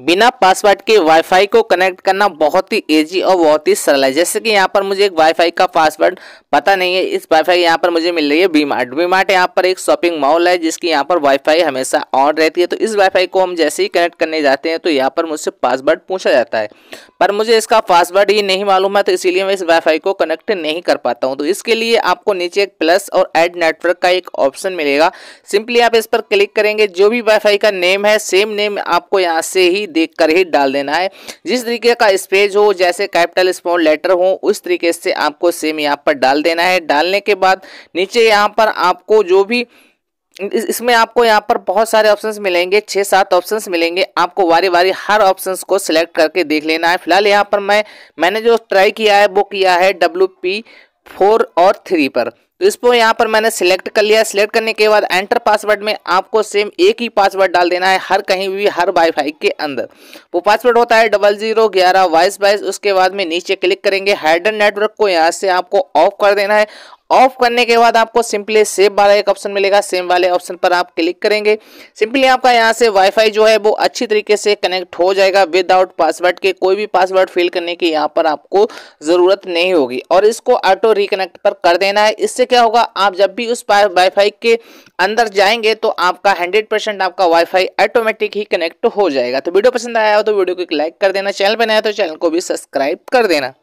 बिना पासवर्ड के वाईफाई को कनेक्ट करना बहुत ही ईजी और बहुत ही सरल है जैसे कि यहाँ पर मुझे एक वाईफाई का पासवर्ड पता नहीं है इस वाईफाई यहाँ पर मुझे मिल रही है वी मार्ट वी मार्ट यहाँ पर एक शॉपिंग मॉल है जिसकी यहाँ पर वाईफाई हमेशा ऑन रहती है तो इस वाईफाई को हम जैसे ही कनेक्ट करने जाते हैं तो यहाँ पर मुझसे पासवर्ड पूछा जाता है पर मुझे इसका पासवर्ड ही नहीं मालूम है तो इसीलिए मैं इस वाईफाई को कनेक्ट नहीं कर पाता हूँ तो इसके लिए आपको नीचे एक प्लस और एड नेटवर्क का एक ऑप्शन मिलेगा सिंपली आप इस पर क्लिक करेंगे जो भी वाईफाई का नेम है सेम नेम आपको यहाँ से ही ही देखकर ही डाल देना है जिस तरीके का स्पेज हो जैसे कैपिटल स्मॉल लेटर हो उस तरीके से आपको सेम यहाँ पर डाल देना है डालने के बाद नीचे यहाँ पर आपको जो भी इसमें आपको यहाँ पर बहुत सारे ऑप्शंस मिलेंगे छः सात ऑप्शंस मिलेंगे आपको वारी वारी हर ऑप्शंस को सिलेक्ट करके देख लेना है फिलहाल यहाँ पर मैं मैंने जो ट्राई किया है वो किया है डब्ल्यू पी फोर और थ्री पर तो इसको यहाँ पर मैंने सिलेक्ट कर लिया सिलेक्ट करने के बाद एंटर पासवर्ड में आपको सेम एक ही पासवर्ड डाल देना है हर कहीं भी हर वाईफाई के अंदर वो पासवर्ड होता है डबल जीरो ग्यारह बाईस बाईस उसके बाद में नीचे क्लिक करेंगे हाइडन नेटवर्क को यहाँ से आपको ऑफ कर देना है ऑफ करने के बाद आपको सिंपली सेव वाला एक ऑप्शन मिलेगा सेम वाले ऑप्शन पर आप क्लिक करेंगे सिंपली आपका यहाँ से वाईफाई जो है वो अच्छी तरीके से कनेक्ट हो जाएगा विदाउट पासवर्ड के कोई भी पासवर्ड फिल करने की यहाँ पर आपको ज़रूरत नहीं होगी और इसको ऑटो रिकनेक्ट पर कर देना है इससे क्या होगा आप जब भी उस वाईफाई के अंदर जाएंगे तो आपका हंड्रेड परसेंट आपका वाईफाई ऑटोमेटिक ही कनेक्ट हो जाएगा तो वीडियो पसंद आया हो तो वीडियो को एक लाइक कर देना चैनल पर नया तो चैनल को भी सब्सक्राइब कर देना